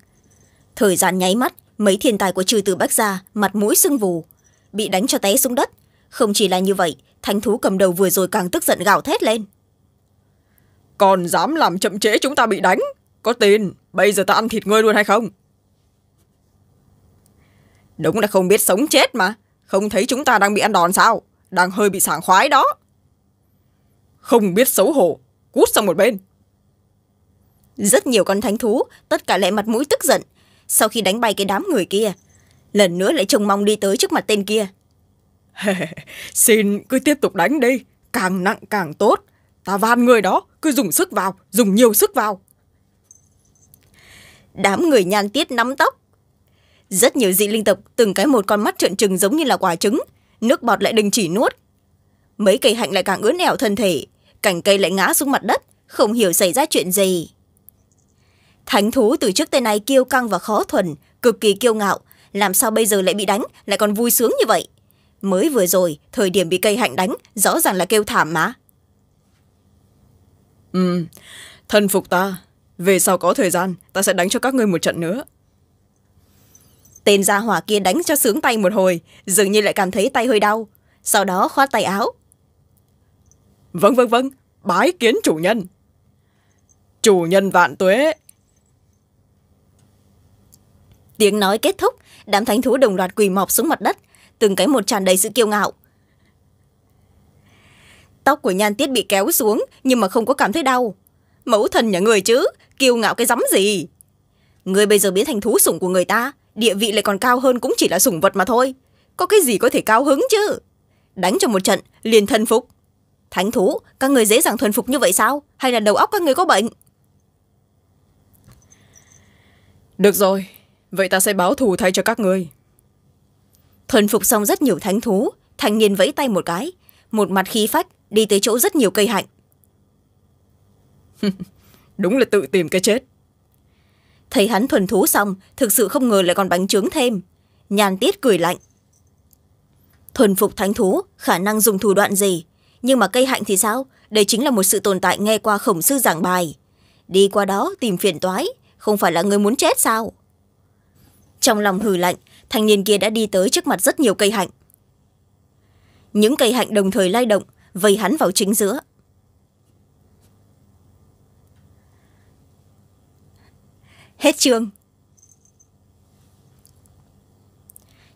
thời gian nháy mắt mấy thiên tài của trừ từ bách gia mặt mũi sưng vù bị đánh cho té xuống đất không chỉ là như vậy thánh thú cầm đầu vừa rồi càng tức giận gào thét lên còn dám làm chậm trễ chúng ta bị đánh có tin bây giờ ta ăn thịt ngươi luôn hay không đúng là không biết sống chết mà không thấy chúng ta đang bị ăn đòn sao đang hơi bị sảng khoái đó không biết xấu hổ cút sang một bên rất nhiều con thánh thú tất cả lại mặt mũi tức giận sau khi đánh bay cái đám người kia lần nữa lại trông mong đi tới trước mặt tên kia xin cứ tiếp tục đánh đi càng nặng càng tốt ta van người đó cứ dùng sức vào dùng nhiều sức vào đám người nhan tiết nắm tóc rất nhiều dị linh tộc từng cái một con mắt trợn trừng giống như là quả trứng nước bọt lại đình chỉ nuốt mấy cây hạnh lại càng ướn nẻo thân thể cành cây lại ngã xuống mặt đất không hiểu xảy ra chuyện gì thánh thú từ trước tới nay kiêu căng và khó thuần cực kỳ kiêu ngạo làm sao bây giờ lại bị đánh lại còn vui sướng như vậy mới vừa rồi thời điểm bị cây hạnh đánh rõ ràng là kêu thảm mà ừ thân phục ta về sau có thời gian ta sẽ đánh cho các ngươi một trận nữa tên gia hỏa kia đánh cho sướng tay một hồi dường như lại cảm thấy tay hơi đau sau đó khoát tay áo vâng vâng vâng bái kiến chủ nhân chủ nhân vạn tuế tiếng nói kết thúc đám thánh thú đồng loạt quỳ mọc xuống mặt đất từng cái một tràn đầy sự kiêu ngạo tóc của nhan tiết bị kéo xuống nhưng mà không có cảm thấy đau mẫu thần nhà người chứ kiêu ngạo cái rắm gì người bây giờ biến thành thú sủng của người ta địa vị lại còn cao hơn cũng chỉ là sủng vật mà thôi có cái gì có thể cao hứng chứ đánh cho một trận liền thân phục thánh thú các người dễ dàng thuần phục như vậy sao hay là đầu óc các người có bệnh được rồi vậy ta sẽ báo thù thay cho các người thuần phục xong rất nhiều thánh thú thanh niên vẫy tay một cái một mặt khí phách đi tới chỗ rất nhiều cây hạnh đúng là tự tìm cái chết thấy hắn thuần thú xong thực sự không ngờ lại còn bánh trướng thêm nhàn tiết cười lạnh thuần phục thánh thú khả năng dùng thủ đoạn gì nhưng mà cây hạnh thì sao đây chính là một sự tồn tại nghe qua khổng sư giảng bài đi qua đó tìm phiền toái không phải là người muốn chết sao trong lòng hử lạnh thanh niên kia đã đi tới trước mặt rất nhiều cây hạnh những cây hạnh đồng thời lay động vây hắn vào chính giữa Hết chương.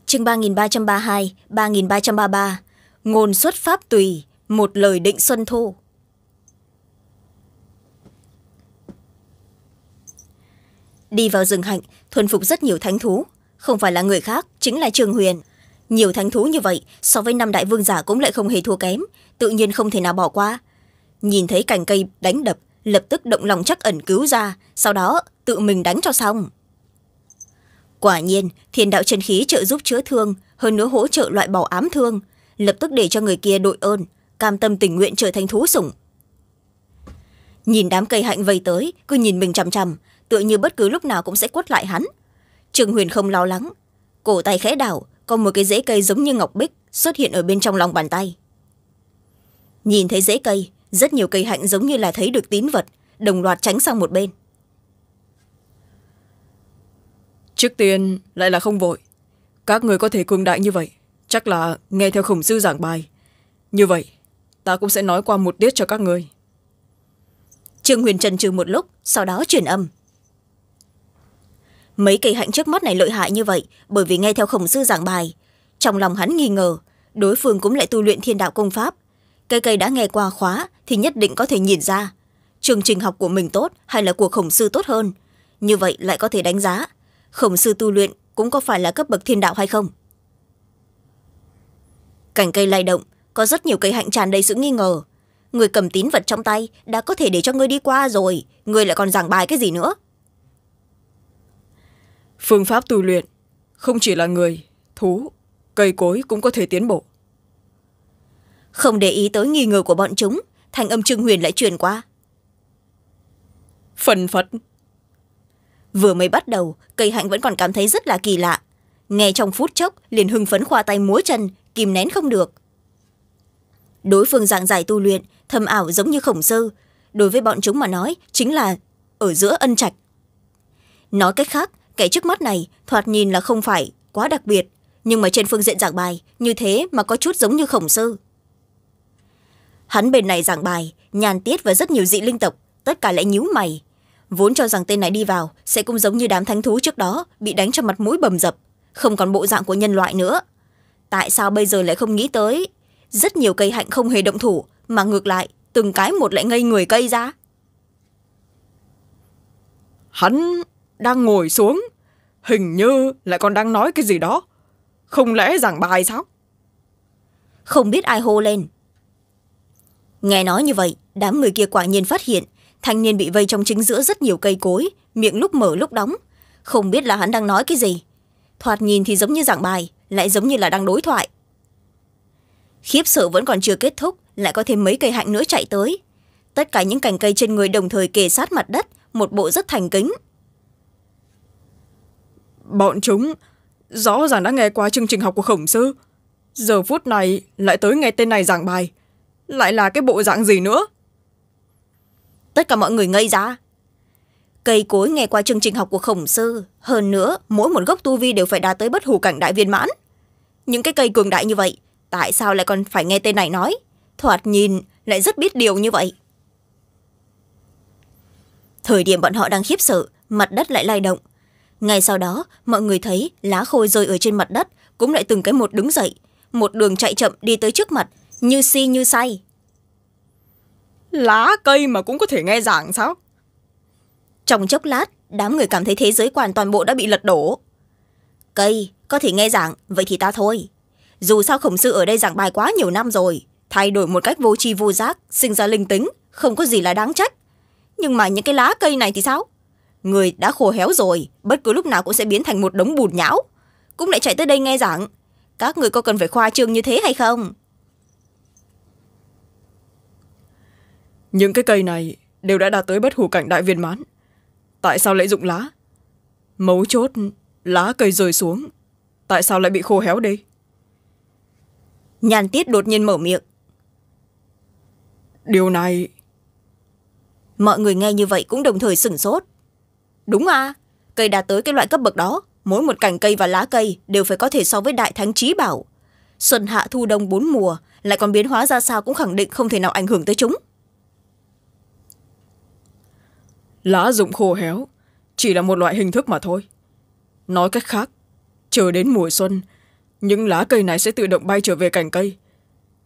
Chương ba ba ba ba ba ba nghìn nghìn trăm trăm mươi hai mươi ba ngôn xuất pháp tùy, một lời định xuân thu. Đi vào rừng hạnh, thuần phục rất nhiều thánh thú. Không phải là người khác, chính là Trường Huyền. Nhiều thánh thú như vậy, so với năm đại vương giả cũng lại không hề thua kém, tự nhiên không thể nào bỏ qua. Nhìn thấy cành cây đánh đập, lập tức động lòng chắc ẩn cứu ra, sau đó tự mình đánh cho xong quả nhiên thiền đạo chân khí trợ giúp chữa thương hơn nữa hỗ trợ loại bỏ ám thương lập tức để cho người kia đội ơn cam tâm tình nguyện trở thành thú sủng nhìn đám cây hạnh vây tới cứ nhìn mình chằm chằm tựa như bất cứ lúc nào cũng sẽ quất lại hắn trường huyền không lo lắng cổ tay khẽ đảo có một cái rễ cây giống như ngọc bích xuất hiện ở bên trong lòng bàn tay nhìn thấy rễ cây rất nhiều cây hạnh giống như là thấy được tín vật đồng loạt tránh sang một bên trước tiên lại là không vội các người có thể cường đại như vậy chắc là nghe theo khổng sư giảng bài như vậy ta cũng sẽ nói qua một tiết cho các người trương huyền trần trừ một lúc sau đó truyền âm mấy cây hạnh trước mắt này lợi hại như vậy bởi vì nghe theo khổng sư giảng bài trong lòng hắn nghi ngờ đối phương cũng lại tu luyện thiên đạo công pháp cây cây đã nghe qua khóa thì nhất định có thể nhìn ra chương trình học của mình tốt hay là của khổng sư tốt hơn như vậy lại có thể đánh giá khổng sư tu luyện cũng có phải là cấp bậc thiên đạo hay không cành cây lay động có rất nhiều cây hạnh tràn đầy sự nghi ngờ người cầm tín vật trong tay đã có thể để cho ngươi đi qua rồi ngươi lại còn giảng bài cái gì nữa phương pháp tu luyện không chỉ là người thú cây cối cũng có thể tiến bộ không để ý tới nghi ngờ của bọn chúng thành âm trương huyền lại truyền qua phần phật vừa mới bắt đầu cây hạnh vẫn còn cảm thấy rất là kỳ lạ nghe trong phút chốc liền hưng phấn khoa tay múa chân kìm nén không được đối phương dạng giải tu luyện thâm ảo giống như khổng sơ đối với bọn chúng mà nói chính là ở giữa ân trạch nói cách khác kẻ trước mắt này thoạt nhìn là không phải quá đặc biệt nhưng mà trên phương diện giảng bài như thế mà có chút giống như khổng sư hắn bên này giảng bài nhàn tiết và rất nhiều dị linh tộc tất cả lại nhíu mày vốn cho rằng tên này đi vào sẽ cũng giống như đám thánh thú trước đó bị đánh cho mặt mũi bầm dập không còn bộ dạng của nhân loại nữa tại sao bây giờ lại không nghĩ tới rất nhiều cây hạnh không hề động thủ mà ngược lại từng cái một lại ngây người cây ra hắn đang ngồi xuống hình như lại còn đang nói cái gì đó không lẽ giảng bài sao không biết ai hô lên nghe nói như vậy đám người kia quả nhiên phát hiện thanh niên bị vây trong chính giữa rất nhiều cây cối miệng lúc mở lúc đóng không biết là hắn đang nói cái gì thoạt nhìn thì giống như giảng bài lại giống như là đang đối thoại khiếp sợ vẫn còn chưa kết thúc lại có thêm mấy cây hạnh nữa chạy tới tất cả những cành cây trên người đồng thời kề sát mặt đất một bộ rất thành kính bọn chúng rõ ràng đã nghe qua chương trình học của khổng sư giờ phút này lại tới nghe tên này giảng bài lại là cái bộ dạng gì nữa tất cả mọi người ngây ra cây cối nghe qua chương trình học của khổng sư hơn nữa mỗi một gốc tu vi đều phải đạt tới bất hủ cảnh đại viên mãn những cái cây cường đại như vậy tại sao lại còn phải nghe tên này nói thoạt nhìn lại rất biết điều như vậy thời điểm bọn họ đang khiếp sợ mặt đất lại lay động ngay sau đó mọi người thấy lá khôi rơi ở trên mặt đất cũng lại từng cái một đứng dậy một đường chạy chậm đi tới trước mặt như si như say lá cây mà cũng có thể nghe giảng sao trong chốc lát đám người cảm thấy thế giới quan toàn bộ đã bị lật đổ cây có thể nghe giảng vậy thì ta thôi dù sao khổng sư ở đây giảng bài quá nhiều năm rồi thay đổi một cách vô tri vô giác sinh ra linh tính không có gì là đáng trách nhưng mà những cái lá cây này thì sao người đã khô héo rồi bất cứ lúc nào cũng sẽ biến thành một đống bùn nhão cũng lại chạy tới đây nghe giảng các người có cần phải khoa trương như thế hay không những cái cây này đều đã đạt tới bất hủ cảnh đại viên mãn tại sao lại dụng lá mấu chốt lá cây rơi xuống tại sao lại bị khô héo đây nhàn tiết đột nhiên mở miệng điều này mọi người nghe như vậy cũng đồng thời sửng sốt đúng à cây đạt tới cái loại cấp bậc đó mỗi một cành cây và lá cây đều phải có thể so với đại thánh trí bảo xuân hạ thu đông bốn mùa lại còn biến hóa ra sao cũng khẳng định không thể nào ảnh hưởng tới chúng lá rụng khô héo chỉ là một loại hình thức mà thôi nói cách khác chờ đến mùa xuân những lá cây này sẽ tự động bay trở về cành cây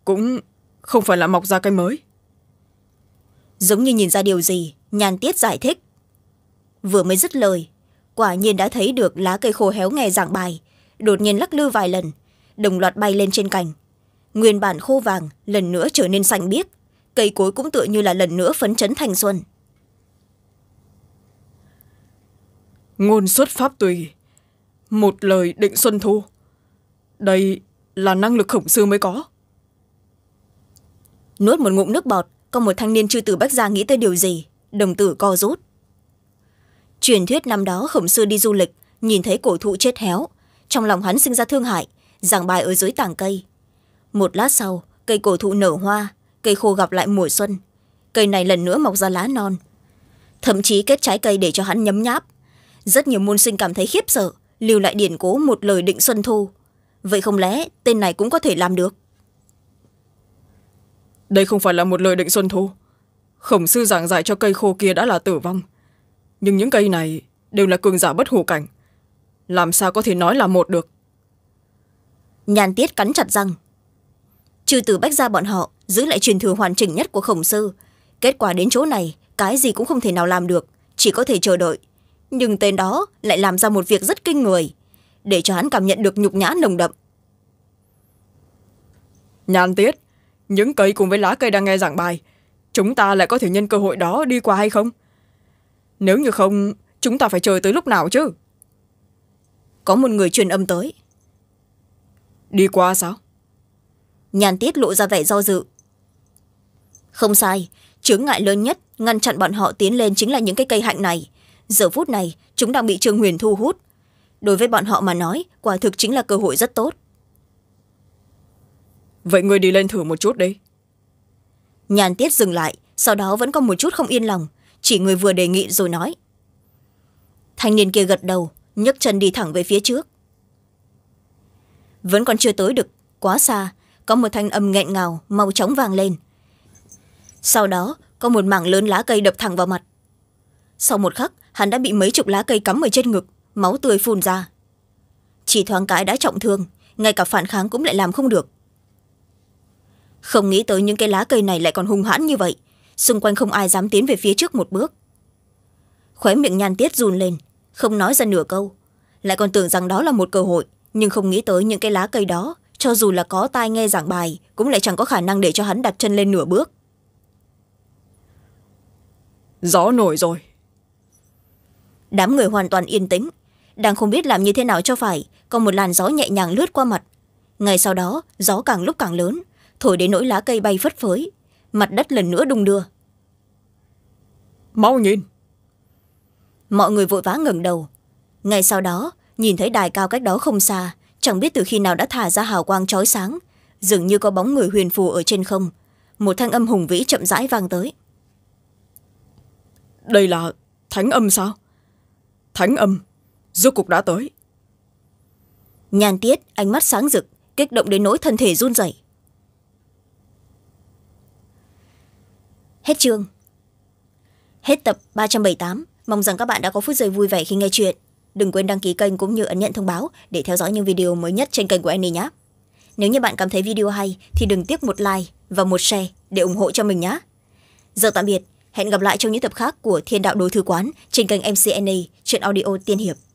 cũng không phải là mọc ra cây mới giống như nhìn ra điều gì nhàn tiết giải thích vừa mới dứt lời quả nhiên đã thấy được lá cây khô héo nghe giảng bài đột nhiên lắc lư vài lần đồng loạt bay lên trên cành nguyên bản khô vàng lần nữa trở nên xanh biếc cây cối cũng tựa như là lần nữa phấn chấn thành xuân ngôn xuất pháp tùy một lời định xuân thu đây là năng lực khổng sư mới có nuốt một ngụm nước bọt có một thanh niên chư tử bách gia nghĩ tới điều gì đồng tử co rút truyền thuyết năm đó khổng sư đi du lịch nhìn thấy cổ thụ chết héo trong lòng hắn sinh ra thương hại giảng bài ở dưới tảng cây một lát sau cây cổ thụ nở hoa cây khô gặp lại mùa xuân cây này lần nữa mọc ra lá non thậm chí kết trái cây để cho hắn nhấm nháp rất nhiều môn sinh cảm thấy khiếp sợ lưu lại điển cố một lời định xuân thu vậy không lẽ tên này cũng có thể làm được đây không phải là một lời định xuân thu khổng sư giảng giải cho cây khô kia đã là tử vong nhưng những cây này đều là cường giả bất hủ cảnh làm sao có thể nói là một được nhàn tiết cắn chặt răng trừ từ bách ra bọn họ giữ lại truyền thừa hoàn chỉnh nhất của khổng sư kết quả đến chỗ này cái gì cũng không thể nào làm được chỉ có thể chờ đợi nhưng tên đó lại làm ra một việc rất kinh người để cho hắn cảm nhận được nhục nhã nồng đậm nhàn tiết những cây cùng với lá cây đang nghe giảng bài chúng ta lại có thể nhân cơ hội đó đi qua hay không nếu như không chúng ta phải chờ tới lúc nào chứ có một người truyền âm tới đi qua sao nhàn tiết lộ ra vẻ do dự không sai chướng ngại lớn nhất ngăn chặn bọn họ tiến lên chính là những cái cây hạnh này giờ phút này chúng đang bị trương huyền thu hút đối với bọn họ mà nói quả thực chính là cơ hội rất tốt vậy ngươi đi lên thử một chút đi nhàn tiết dừng lại sau đó vẫn có một chút không yên lòng chỉ người vừa đề nghị rồi nói thanh niên kia gật đầu nhấc chân đi thẳng về phía trước vẫn còn chưa tới được quá xa có một thanh âm nghẹn ngào mau chóng vang lên sau đó có một mảng lớn lá cây đập thẳng vào mặt sau một khắc hắn đã bị mấy chục lá cây cắm ở trên ngực máu tươi phun ra chỉ thoáng cái đã trọng thương ngay cả phản kháng cũng lại làm không được không nghĩ tới những cái lá cây này lại còn hung hãn như vậy xung quanh không ai dám tiến về phía trước một bước khóe miệng nhan tiết run lên không nói ra nửa câu lại còn tưởng rằng đó là một cơ hội nhưng không nghĩ tới những cái lá cây đó cho dù là có tai nghe giảng bài cũng lại chẳng có khả năng để cho hắn đặt chân lên nửa bước gió nổi rồi đám người hoàn toàn yên tĩnh đang không biết làm như thế nào cho phải còn một làn gió nhẹ nhàng lướt qua mặt ngay sau đó gió càng lúc càng lớn thổi đến nỗi lá cây bay phất phới mặt đất lần nữa đung đưa mau nhìn mọi người vội vã ngẩng đầu ngay sau đó nhìn thấy đài cao cách đó không xa chẳng biết từ khi nào đã thả ra hào quang trói sáng dường như có bóng người huyền phù ở trên không một thanh âm hùng vĩ chậm rãi vang tới đây là thánh âm sao thánh âm rốt cục đã tới nhàn tiết ánh mắt sáng rực kích động đến nỗi thân thể run rẩy hết chương hết tập ba trăm bảy mươi tám mong rằng các bạn đã có phút giây vui vẻ khi nghe chuyện đừng quên đăng ký kênh cũng như ấn nhận thông báo để theo dõi những video mới nhất trên kênh của Annie nhé nếu như bạn cảm thấy video hay thì đừng tiếc một like và một share để ủng hộ cho mình nhé giờ tạm biệt hẹn gặp lại trong những tập khác của thiên đạo đối thư quán trên kênh mcna chuyện audio tiên hiệp